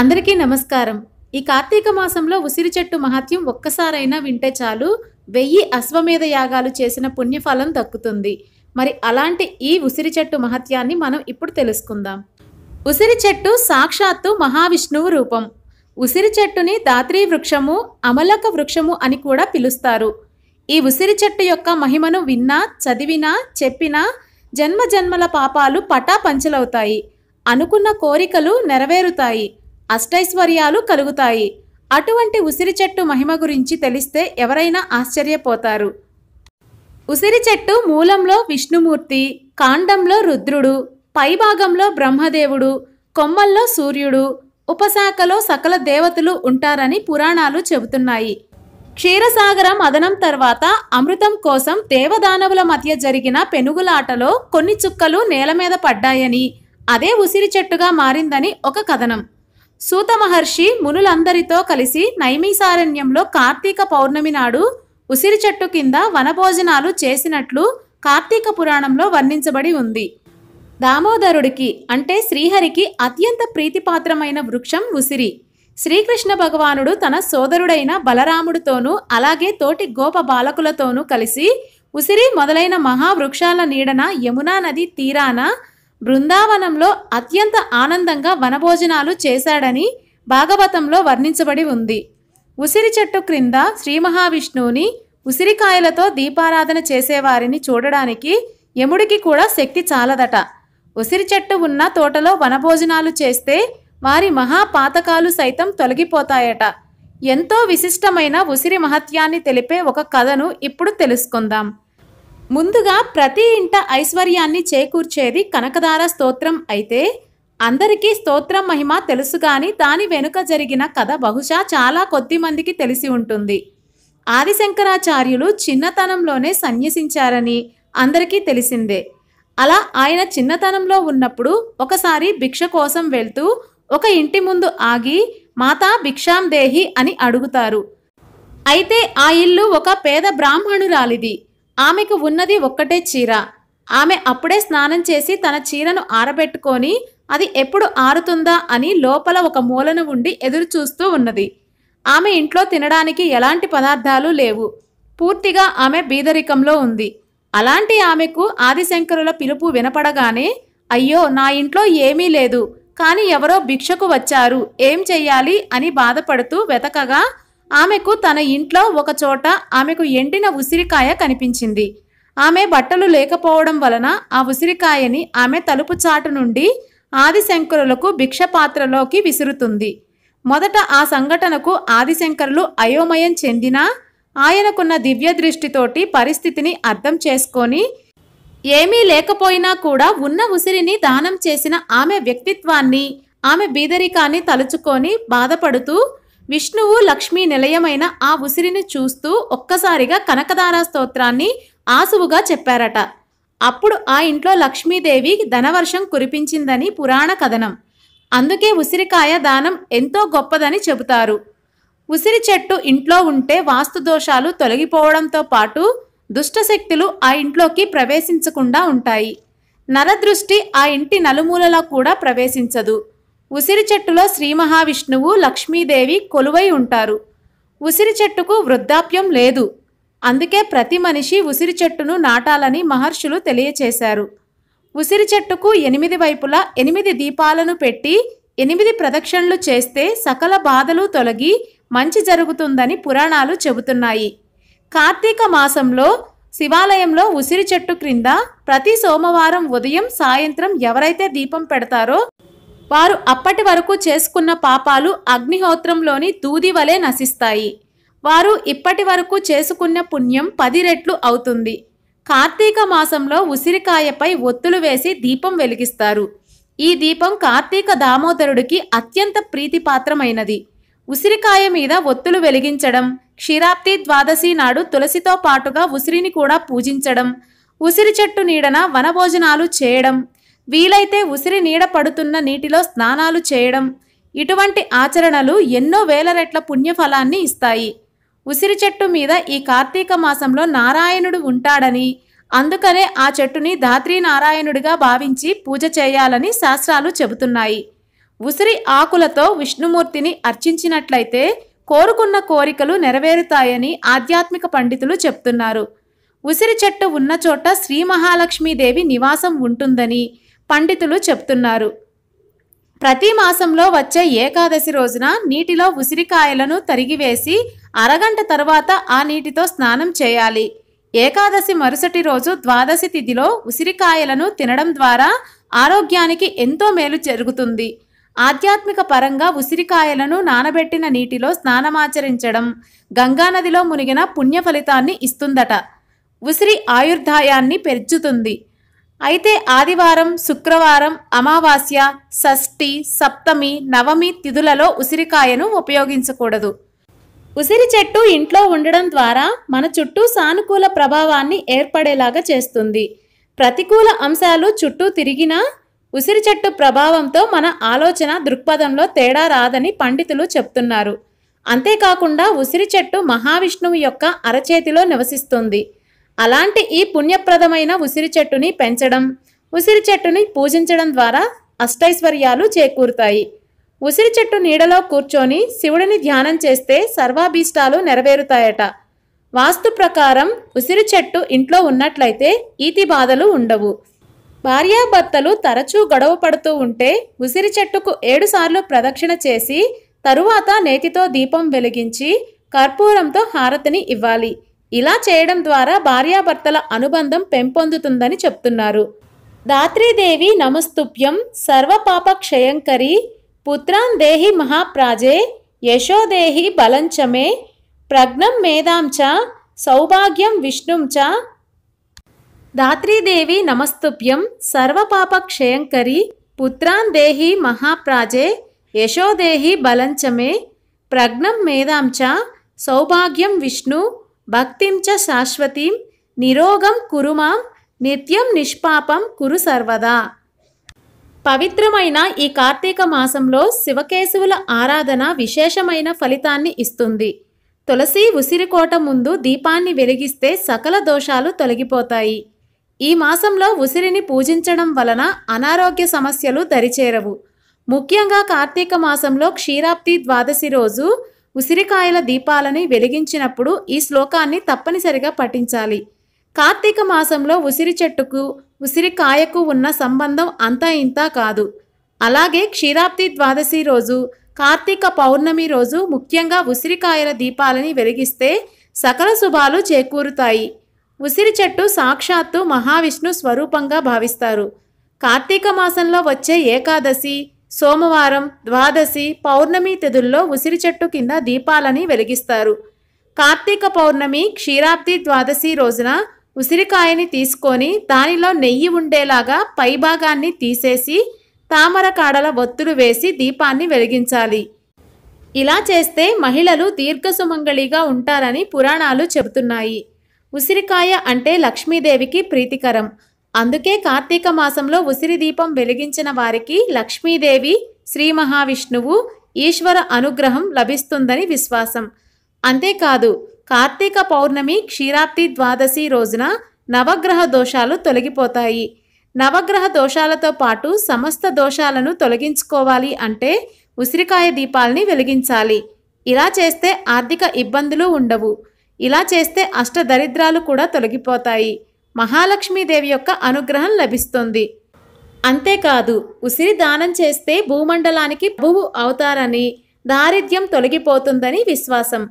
అందరికీ నమస్కారం ఈ కార్తీక మాసంలో ఉసిరి చెట్టు మహత్యం ఒక్కసారైనా వింటే చాలు వెయ్యి అశ్వమేధ యాగాలు చేసిన పుణ్యఫలం దక్కుతుంది మరి అలాంటి ఈ ఉసిరి చెట్టు మహత్యాన్ని మనం ఇప్పుడు తెలుసుకుందాం ఉసిరి చెట్టు సాక్షాత్తు మహావిష్ణువు రూపం ఉసిరి చెట్టుని దాత్రి వృక్షము అమలక వృక్షము అని కూడా పిలుస్తారు ఈ ఉసిరి చెట్టు యొక్క మహిమను విన్నా చదివినా చెప్పినా జన్మ జన్మల పాపాలు పటా పంచలవుతాయి అనుకున్న కోరికలు నెరవేరుతాయి అష్టైశ్వర్యాలు కలుగుతాయి అటువంటి ఉసిరి చెట్టు మహిమ గురించి తెలిస్తే ఎవరైనా ఆశ్చర్యపోతారు ఉసిరి చెట్టు మూలంలో విష్ణుమూర్తి కాండంలో రుద్రుడు పైభాగంలో బ్రహ్మదేవుడు కొమ్మల్లో సూర్యుడు ఉపశాఖలో సకల దేవతలు ఉంటారని పురాణాలు చెబుతున్నాయి క్షీరసాగరం అదనం తర్వాత అమృతం కోసం దేవదానవుల మధ్య జరిగిన పెనుగులాటలో కొన్ని చుక్కలు నేల మీద పడ్డాయని అదే ఉసిరి చెట్టుగా మారిందని ఒక కథనం సూత మహర్షి మునులందరితో కలిసి నైమిసారణ్యంలో కార్తీక పౌర్ణమి నాడు ఉసిరి చెట్టు కింద వనభోజనాలు చేసినట్లు కార్తీక పురాణంలో వర్ణించబడి ఉంది దామోదరుడికి అంటే శ్రీహరికి అత్యంత ప్రీతిపాత్రమైన వృక్షం ఉసిరి శ్రీకృష్ణ భగవానుడు తన సోదరుడైన బలరాముడితోనూ అలాగే తోటి గోప బాలకులతోనూ కలిసి ఉసిరి మొదలైన మహావృక్షాల నీడన యమునా నది తీరాన బృందావనంలో అత్యంత ఆనందంగా వనభోజనాలు చేశాడని భాగవతంలో వర్ణించబడి ఉంది ఉసిరి చెట్టు క్రింద శ్రీ మహావిష్ణువుని ఉసిరికాయలతో దీపారాధన చేసేవారిని చూడడానికి యముడికి కూడా శక్తి చాలదట ఉసిరి చెట్టు ఉన్న తోటలో వనభోజనాలు చేస్తే వారి మహాపాతకాలు సైతం తొలగిపోతాయట ఎంతో విశిష్టమైన ఉసిరి మహత్యాన్ని తెలిపే ఒక కథను ఇప్పుడు తెలుసుకుందాం ముందుగా ప్రతి ఇంట ఐశ్వర్యాన్ని చేకూర్చేది కనకదార స్తోత్రం అయితే అందరికీ స్తోత్రం మహిమ తెలుసు కానీ దాని వెనుక జరిగిన కథ బహుశా చాలా కొద్ది మందికి తెలిసి ఉంటుంది ఆదిశంకరాచార్యులు చిన్నతనంలోనే సన్యసించారని అందరికీ తెలిసిందే అలా ఆయన చిన్నతనంలో ఉన్నప్పుడు ఒకసారి భిక్ష కోసం వెళ్తూ ఒక ఇంటి ముందు ఆగి మాతా భిక్షాం దేహి అని అడుగుతారు అయితే ఆ ఇల్లు ఒక పేద బ్రాహ్మణురాలిది ఆమెకు ఉన్నది ఒక్కటే చీర ఆమె అప్పుడే స్నానం చేసి తన చీరను ఆరబెట్టుకొని అది ఎప్పుడు ఆరుతుందా అని లోపల ఒక మూలను ఉండి ఎదురు చూస్తూ ఉన్నది ఆమె ఇంట్లో తినడానికి ఎలాంటి పదార్థాలు లేవు పూర్తిగా ఆమె బీదరికంలో ఉంది అలాంటి ఆమెకు ఆదిశంకరుల పిలుపు వినపడగానే అయ్యో నా ఇంట్లో ఏమీ లేదు కానీ ఎవరో భిక్షకు వచ్చారు ఏం చెయ్యాలి అని బాధపడుతూ వెతకగా ఆమెకు తన ఇంట్లో ఒక చోట ఆమెకు ఎండిన ఉసిరికాయ కనిపించింది ఆమె బట్టలు లేకపోవడం వలన ఆ ఉసిరికాయని ఆమె తలుపు చాటు నుండి ఆదిశంకరులకు భిక్షపాత్రలోకి విసురుతుంది మొదట ఆ సంఘటనకు ఆదిశంకరులు అయోమయం చెందినా ఆయనకున్న దివ్య దృష్టితోటి పరిస్థితిని అర్థం చేసుకొని ఏమీ లేకపోయినా కూడా ఉన్న ఉసిరిని దానం చేసిన ఆమె వ్యక్తిత్వాన్ని ఆమె బీదరికాన్ని తలుచుకొని బాధపడుతూ విష్ణువు లక్ష్మీ నిలయమైన ఆ ఉసిరిని చూస్తూ ఒక్కసారిగా కనకదార స్తోత్రాన్ని ఆసువుగా చెప్పారట అప్పుడు ఆ ఇంట్లో లక్ష్మీదేవి ధనవర్షం కురిపించిందని పురాణ కథనం అందుకే ఉసిరికాయ దానం ఎంతో గొప్పదని చెబుతారు ఉసిరి చెట్టు ఇంట్లో ఉంటే వాస్తు దోషాలు తొలగిపోవడంతో పాటు దుష్టశక్తులు ఆ ఇంట్లోకి ప్రవేశించకుండా ఉంటాయి నరదృష్టి ఆ ఇంటి నలుమూలలా కూడా ప్రవేశించదు ఉసిరి చెట్టులో శ్రీ మహావిష్ణువు లక్ష్మీదేవి కొలువై ఉంటారు ఉసిరి చెట్టుకు వృద్ధాప్యం లేదు అందుకే ప్రతి మనిషి ఉసిరి చెట్టును నాటాలని మహర్షులు తెలియచేశారు ఉసిరి చెట్టుకు ఎనిమిది వైపులా ఎనిమిది దీపాలను పెట్టి ఎనిమిది ప్రదక్షిణలు చేస్తే సకల బాధలు తొలగి మంచి జరుగుతుందని పురాణాలు చెబుతున్నాయి కార్తీక మాసంలో శివాలయంలో ఉసిరి చెట్టు క్రింద ప్రతి సోమవారం ఉదయం సాయంత్రం ఎవరైతే దీపం పెడతారో వారు అప్పటి వరకు చేసుకున్న పాపాలు అగ్నిహోత్రంలోని దూది వలె నశిస్తాయి వారు ఇప్పటి వరకు చేసుకున్న పుణ్యం పది రెట్లు అవుతుంది కార్తీక మాసంలో ఉసిరికాయపై ఒత్తులు వేసి దీపం వెలిగిస్తారు ఈ దీపం కార్తీక దామోదరుడికి అత్యంత ప్రీతిపాత్రమైనది ఉసిరికాయ మీద ఒత్తులు వెలిగించడం క్షీరాప్తి ద్వాదశి నాడు తులసితో పాటుగా ఉసిరిని కూడా పూజించడం ఉసిరి చెట్టు నీడన వనభోజనాలు చేయడం వీలైతే ఉసిరి నీడ పడుతున్న నీటిలో స్నానాలు చేయడం ఇటువంటి ఆచరణలు ఎన్నో వేల రెట్ల పుణ్యఫలాన్ని ఇస్తాయి ఉసిరి చెట్టు మీద ఈ కార్తీక మాసంలో నారాయణుడు ఉంటాడని అందుకనే ఆ చెట్టుని ధాత్రి నారాయణుడిగా భావించి పూజ చేయాలని శాస్త్రాలు చెబుతున్నాయి ఉసిరి ఆకులతో విష్ణుమూర్తిని అర్చించినట్లయితే కోరుకున్న కోరికలు నెరవేరుతాయని ఆధ్యాత్మిక పండితులు చెప్తున్నారు ఉసిరి చెట్టు ఉన్న చోట శ్రీ మహాలక్ష్మీదేవి నివాసం ఉంటుందని పండితులు చెప్తున్నారు ప్రతి మాసంలో వచ్చే ఏకాదశి రోజున నీటిలో ఉసిరికాయలను తరిగివేసి అరగంట తర్వాత ఆ నీటితో స్నానం చేయాలి ఏకాదశి మరుసటి రోజు ద్వాదశి తిథిలో ఉసిరికాయలను తినడం ద్వారా ఆరోగ్యానికి ఎంతో మేలు జరుగుతుంది ఆధ్యాత్మిక పరంగా ఉసిరికాయలను నానబెట్టిన నీటిలో స్నానమాచరించడం గంగానదిలో మునిగిన పుణ్య ఫలితాన్ని ఇస్తుందట ఉసిరి ఆయుర్దాయాన్ని పెంచుతుంది అయితే ఆదివారం శుక్రవారం అమావాస్య షష్ఠి సప్తమి నవమి తిథులలో ఉసిరికాయను ఉపయోగించకూడదు ఉసిరి చెట్టు ఇంట్లో ఉండడం ద్వారా మన చుట్టూ సానుకూల ప్రభావాన్ని ఏర్పడేలాగా చేస్తుంది ప్రతికూల అంశాలు చుట్టూ తిరిగినా ఉసిరి చెట్టు ప్రభావంతో మన ఆలోచన దృక్పథంలో తేడా రాదని పండితులు చెప్తున్నారు అంతేకాకుండా ఉసిరి చెట్టు మహావిష్ణువు యొక్క అరచేతిలో నివసిస్తుంది అలాంటి ఈ పుణ్యప్రదమైన ఉసిరి చెట్టుని పెంచడం ఉసిరి చెట్టుని పూజించడం ద్వారా అష్టైశ్వర్యాలు చేకూరుతాయి ఉసిరి చెట్టు నీడలో కూర్చొని శివుడిని ధ్యానం చేస్తే సర్వాభీష్టాలు నెరవేరుతాయట వాస్తు ప్రకారం ఉసిరి చెట్టు ఇంట్లో ఉన్నట్లయితే ఈతి బాధలు ఉండవు భార్యాభర్తలు తరచూ గొడవ పడుతూ ఉంటే ఉసిరి చెట్టుకు ఏడుసార్లు ప్రదక్షిణ చేసి తరువాత నేతితో దీపం వెలిగించి కర్పూరంతో హారతిని ఇవ్వాలి ఇలా చేయడం ద్వారా భార్యాభర్తల అనుబంధం పెంపొందుతుందని చెప్తున్నారు దాత్రీదేవి నమస్తుభ్యం సర్వపాప క్షయంకరి పుత్రాన్ దేహి మహాప్రాజే యశోదేహి బలంచమే ప్రజ్ఞం మేధాంచ సౌభాగ్యం విష్ణుంచ దాత్రీదేవి నమస్తుభ్యం సర్వపాప క్షయంకరి పుత్రాన్ దేహి మహాప్రాజే యశోదేహి బలంచమే ప్రజ్ఞం మేధాంచ సౌభాగ్యం విష్ణు భక్తిం చ శాశ్వతీం నిరోగం కురుమాం నిత్యం నిష్పాపం కురు సర్వదా పవిత్రమైన ఈ కార్తీక మాసంలో శివకేశవుల ఆరాధన విశేషమైన ఫలితాన్ని ఇస్తుంది తులసి ఉసిరికోట ముందు దీపాన్ని వెలిగిస్తే సకల దోషాలు తొలగిపోతాయి ఈ మాసంలో ఉసిరిని పూజించడం వలన అనారోగ్య సమస్యలు దరిచేరవు ముఖ్యంగా కార్తీక మాసంలో క్షీరాప్తి ద్వాదశి రోజు ఉసిరికాయల దీపాలని వెలిగించినప్పుడు ఈ శ్లోకాన్ని తప్పనిసరిగా పఠించాలి కార్తీక మాసంలో ఉసిరి చెట్టుకు ఉసిరికాయకు ఉన్న సంబంధం అంతా ఇంతా కాదు అలాగే క్షీరాబ్ది ద్వాదశి రోజు కార్తీక పౌర్ణమి రోజు ముఖ్యంగా ఉసిరికాయల దీపాలని వెలిగిస్తే సకల శుభాలు చేకూరుతాయి ఉసిరి చెట్టు సాక్షాత్తు మహావిష్ణు స్వరూపంగా భావిస్తారు కార్తీక మాసంలో వచ్చే ఏకాదశి సోమవారం ద్వాదశి పౌర్ణమి తిథుల్లో ఉసిరి చెట్టు కింద దీపాలని వెలిగిస్తారు కార్తీక పౌర్ణమి క్షీరాబ్ది ద్వాదశి రోజున ఉసిరికాయని తీసుకొని దానిలో నెయ్యి ఉండేలాగా పైభాగాన్ని తీసేసి తామర కాడల ఒత్తులు వేసి దీపాన్ని వెలిగించాలి ఇలా చేస్తే మహిళలు దీర్ఘసుమంగళిగా ఉంటారని పురాణాలు చెబుతున్నాయి ఉసిరికాయ అంటే లక్ష్మీదేవికి ప్రీతికరం అందుకే కార్తీక మాసంలో ఉసిరి దీపం వెలిగించిన వారికి లక్ష్మీదేవి శ్రీ మహావిష్ణువు ఈశ్వర అనుగ్రహం లభిస్తుందని విశ్వాసం అంతేకాదు కార్తీక పౌర్ణమి క్షీరాప్తి ద్వాదశి రోజున నవగ్రహ దోషాలు తొలగిపోతాయి నవగ్రహ దోషాలతో పాటు సమస్త దోషాలను తొలగించుకోవాలి అంటే ఉసిరికాయ దీపాల్ని వెలిగించాలి ఇలా చేస్తే ఆర్థిక ఇబ్బందులు ఉండవు ఇలా చేస్తే అష్టదరిద్రాలు కూడా తొలగిపోతాయి మహాలక్ష్మీదేవి యొక్క అనుగ్రహం లభిస్తుంది అంతేకాదు ఉసిరి దానం చేస్తే భూమండలానికి భూవు అవుతారని దారిద్ర్యం తొలగిపోతుందని విశ్వాసం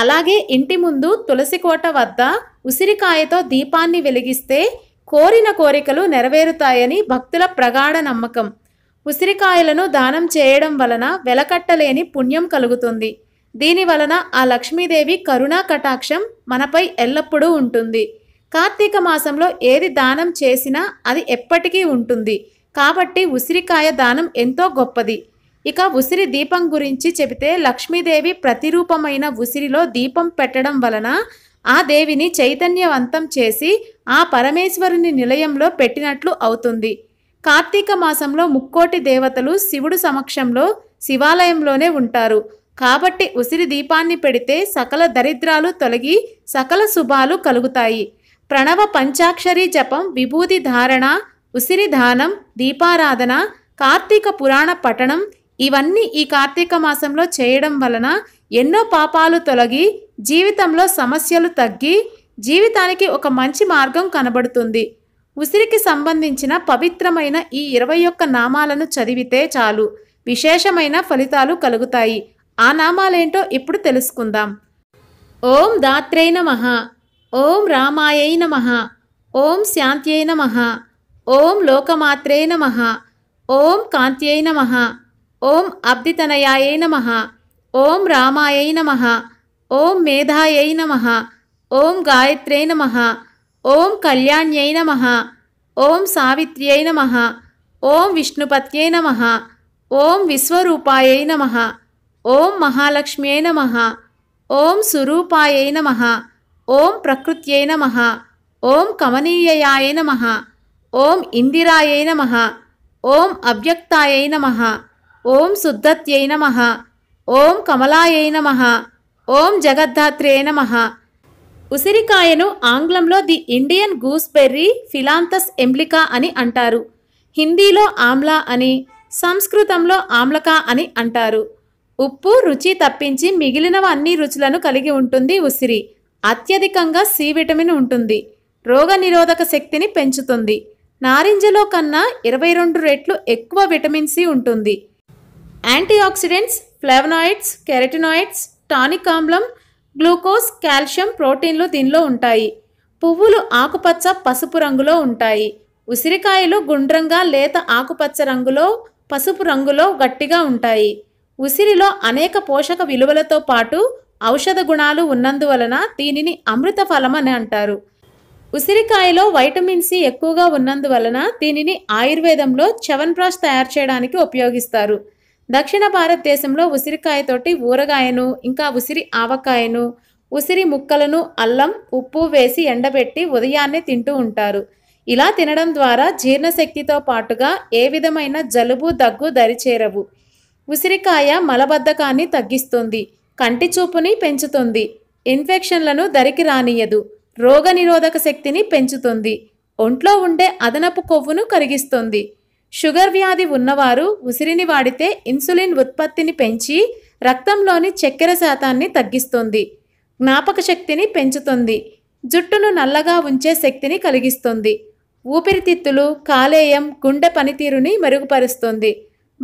అలాగే ఇంటి ముందు తులసి కోట వద్ద ఉసిరికాయతో దీపాన్ని వెలిగిస్తే కోరిన కోరికలు నెరవేరుతాయని భక్తుల ప్రగాఢ నమ్మకం ఉసిరికాయలను దానం చేయడం వలన వెలకట్టలేని పుణ్యం కలుగుతుంది దీని వలన ఆ లక్ష్మీదేవి కరుణా కటాక్షం మనపై ఎల్లప్పుడూ ఉంటుంది కార్తీక మాసంలో ఏది దానం చేసినా అది ఎప్పటికీ ఉంటుంది కాబట్టి ఉసిరికాయ దానం ఎంతో గొప్పది ఇక ఉసిరి దీపం గురించి చెబితే లక్ష్మీదేవి ప్రతిరూపమైన ఉసిరిలో దీపం పెట్టడం వలన ఆ దేవిని చైతన్యవంతం చేసి ఆ పరమేశ్వరుని నిలయంలో పెట్టినట్లు అవుతుంది కార్తీక మాసంలో ముక్కోటి దేవతలు శివుడు సమక్షంలో శివాలయంలోనే ఉంటారు కాబట్టి ఉసిరి దీపాన్ని పెడితే సకల దరిద్రాలు తొలగి సకల శుభాలు కలుగుతాయి ప్రణవ పంచాక్షరి జపం విభూతి ధారణ ఉసిరి దానం దీపారాధన కార్తీక పురాణ పఠనం ఇవన్నీ ఈ కార్తీక మాసంలో చేయడం వలన ఎన్నో పాపాలు తొలగి జీవితంలో సమస్యలు తగ్గి జీవితానికి ఒక మంచి మార్గం కనబడుతుంది ఉసిరికి సంబంధించిన పవిత్రమైన ఈ ఇరవై ఒక్క నామాలను చదివితే చాలు విశేషమైన ఫలితాలు కలుగుతాయి ఆ నామాలేంటో ఇప్పుడు తెలుసుకుందాం ఓం దాత్రేయ మహా ఓం రామాయై నమ ఓం శాంత్యై నమ ఓం లోకమాత్రే నమ ఓం కాంత్యై నమ ఓం అబ్దితనయాయై నమ ఓం రామాయై నమ ఓం మేధాయై నమ ఓం గాయత్రే నమ ఓం కళ్యాణ్యై నమ ఓం సావిత్ర్యై నమ ఓం విష్ణుపత్యై నమ ఓం విశ్వరూపాయై నమ ఓం మహాలక్ష్మ్యై నమ ఓం సురూపాయై నమ ఓం ప్రకృత్యై నమ ఓం కమనీయయాయ నమ ఓం ఇందిరాయ నమ ఓం అవ్యక్తాయై నమ ఓం శుద్ధత్యై నమ ఓం కమలాయ నమ ఓం జగద్ధాత్రే నమ ఉసిరికాయను ఆంగ్లంలో the Indian gooseberry Phyllanthus emblica అని అంటారు హిందీలో ఆమ్లా అని సంస్కృతంలో ఆమ్లక అని అంటారు ఉప్పు రుచి తప్పించి మిగిలినవన్నీ రుచులను కలిగి ఉంటుంది ఉసిరి అత్యధికంగా సి విటమిన్ ఉంటుంది రోగనిరోధక శక్తిని పెంచుతుంది నారింజలో కన్నా ఇరవై రెండు రెట్లు ఎక్కువ విటమిన్ సి ఉంటుంది యాంటీఆక్సిడెంట్స్ ఫ్లెవనాయిడ్స్ కెరటినాయిడ్స్ టానిక్ ఆమ్లం గ్లూకోజ్ కాల్షియం ప్రోటీన్లు దీనిలో ఉంటాయి పువ్వులు ఆకుపచ్చ పసుపు రంగులో ఉంటాయి ఉసిరికాయలు గుండ్రంగా లేత ఆకుపచ్చ రంగులో పసుపు రంగులో గట్టిగా ఉంటాయి ఉసిరిలో అనేక పోషక విలువలతో పాటు ఔషధ గుణాలు ఉన్నందువలన దీనిని అమృత ఫలం అని అంటారు ఉసిరికాయలో వైటమిన్ సి ఎక్కువగా ఉన్నందువలన దీనిని ఆయుర్వేదంలో చవన్ప్రాష్ తయారు చేయడానికి ఉపయోగిస్తారు దక్షిణ భారతదేశంలో ఉసిరికాయతోటి ఊరగాయను ఇంకా ఉసిరి ఆవకాయను ఉసిరి ముక్కలను అల్లం ఉప్పు వేసి ఎండబెట్టి ఉదయాన్నే తింటూ ఉంటారు ఇలా తినడం ద్వారా జీర్ణశక్తితో పాటుగా ఏ విధమైన జలుబు దగ్గు దరిచేరవు ఉసిరికాయ మలబద్ధకాన్ని తగ్గిస్తుంది కంటి చూపుని పెంచుతుంది ఇన్ఫెక్షన్లను దరికి రానియదు రోగనిరోధక శక్తిని పెంచుతుంది ఒంట్లో ఉండే అదనపు కొవ్వును కరిగిస్తుంది షుగర్ వ్యాధి ఉన్నవారు ఉసిరిని వాడితే ఇన్సులిన్ ఉత్పత్తిని పెంచి రక్తంలోని చక్కెర శాతాన్ని తగ్గిస్తుంది జ్ఞాపక శక్తిని పెంచుతుంది జుట్టును నల్లగా ఉంచే శక్తిని కలిగిస్తుంది ఊపిరితిత్తులు కాలేయం గుండె పనితీరుని మెరుగుపరుస్తుంది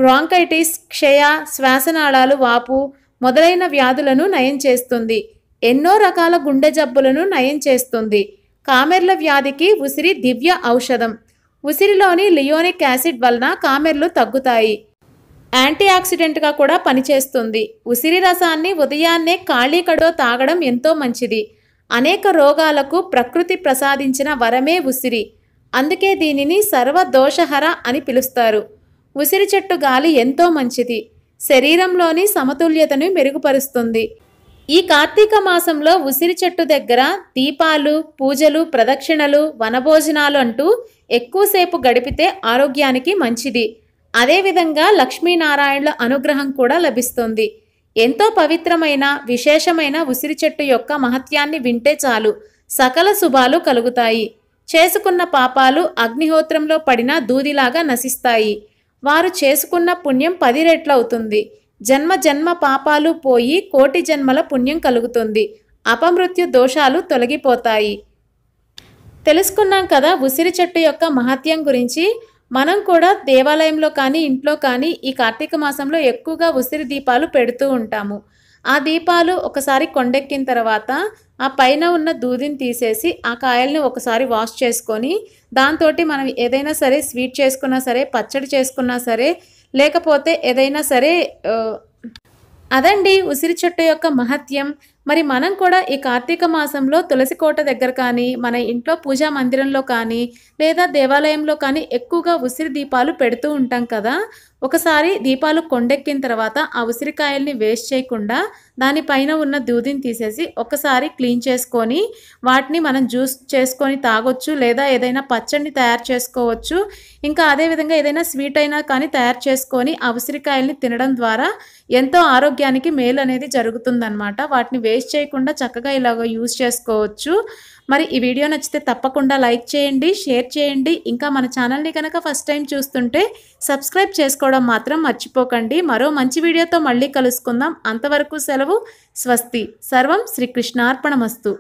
బ్రాంకైటిస్ క్షయ శ్వాసనాళాలు వాపు మొదలైన వ్యాధులను నయం చేస్తుంది ఎన్నో రకాల గుండె జబ్బులను నయం చేస్తుంది కామెర్ల వ్యాధికి ఉసిరి దివ్య ఔషధం ఉసిరిలోని లియోనిక్ యాసిడ్ వలన కామెర్లు తగ్గుతాయి యాంటీ ఆక్సిడెంట్గా కూడా పనిచేస్తుంది ఉసిరి రసాన్ని ఉదయాన్నే ఖాళీ కడో తాగడం ఎంతో మంచిది అనేక రోగాలకు ప్రకృతి ప్రసాదించిన వరమే ఉసిరి అందుకే దీనిని సర్వదోషహర అని పిలుస్తారు ఉసిరి చెట్టు గాలి ఎంతో మంచిది శరీరంలోని సమతుల్యతను మెరుగుపరుస్తుంది ఈ కార్తీక మాసంలో ఉసిరి చెట్టు దగ్గర దీపాలు పూజలు ప్రదక్షిణలు వనభోజనాలు అంటూ ఎక్కువసేపు గడిపితే ఆరోగ్యానికి మంచిది అదేవిధంగా లక్ష్మీనారాయణుల అనుగ్రహం కూడా లభిస్తుంది ఎంతో పవిత్రమైన విశేషమైన ఉసిరి చెట్టు యొక్క మహత్యాన్ని వింటే చాలు సకల శుభాలు కలుగుతాయి చేసుకున్న పాపాలు అగ్నిహోత్రంలో పడిన దూదిలాగా నశిస్తాయి వారు చేసుకున్న పుణ్యం పది రెట్లవుతుంది జన్మ జన్మ పాపాలు పోయి కోటి జన్మల పుణ్యం కలుగుతుంది అపమృత్యు దోషాలు తొలగిపోతాయి తెలుసుకున్నాం కదా ఉసిరి చెట్టు యొక్క మహత్యం గురించి మనం కూడా దేవాలయంలో కానీ ఇంట్లో కానీ ఈ కార్తీక మాసంలో ఎక్కువగా ఉసిరి దీపాలు పెడుతూ ఉంటాము ఆ దీపాలు ఒకసారి కొండెక్కిన తర్వాత ఆ పైన ఉన్న దూదిని తీసేసి ఆ కాయల్ని ఒకసారి వాష్ చేసుకొని దాంతో మనం ఏదైనా సరే స్వీట్ చేసుకున్నా సరే పచ్చడి చేసుకున్నా సరే లేకపోతే ఏదైనా సరే అదండి ఉసిరి చెట్టు యొక్క మహత్యం మరి మనం కూడా ఈ కార్తీక మాసంలో తులసి కోట దగ్గర కానీ మన ఇంట్లో పూజా మందిరంలో కానీ లేదా దేవాలయంలో కానీ ఎక్కువగా ఉసిరి దీపాలు పెడుతూ ఉంటాం కదా ఒకసారి దీపాలు కొండెక్కిన తర్వాత ఆ ఉసిరికాయల్ని వేస్ట్ చేయకుండా దానిపైన ఉన్న దూదిని తీసేసి ఒకసారి క్లీన్ చేసుకొని వాటిని మనం జ్యూస్ చేసుకొని తాగొచ్చు లేదా ఏదైనా పచ్చడిని తయారు చేసుకోవచ్చు ఇంకా అదేవిధంగా ఏదైనా స్వీట్ అయినా కానీ తయారు చేసుకొని ఆ ఉసిరికాయల్ని తినడం ద్వారా ఎంతో ఆరోగ్యానికి మేలు అనేది జరుగుతుందన్నమాట వాటిని వేస్ట్ చేయకుండా చక్కగా ఇలాగ యూజ్ చేసుకోవచ్చు మరి ఈ వీడియో నచ్చితే తప్పకుండా లైక్ చేయండి షేర్ చేయండి ఇంకా మన ఛానల్ని కనుక ఫస్ట్ టైం చూస్తుంటే సబ్స్క్రైబ్ చేసుకోవడం మాత్రం మర్చిపోకండి మరో మంచి వీడియోతో మళ్ళీ కలుసుకుందాం అంతవరకు సెలవు స్వస్తి సర్వం శ్రీకృష్ణార్పణమస్తు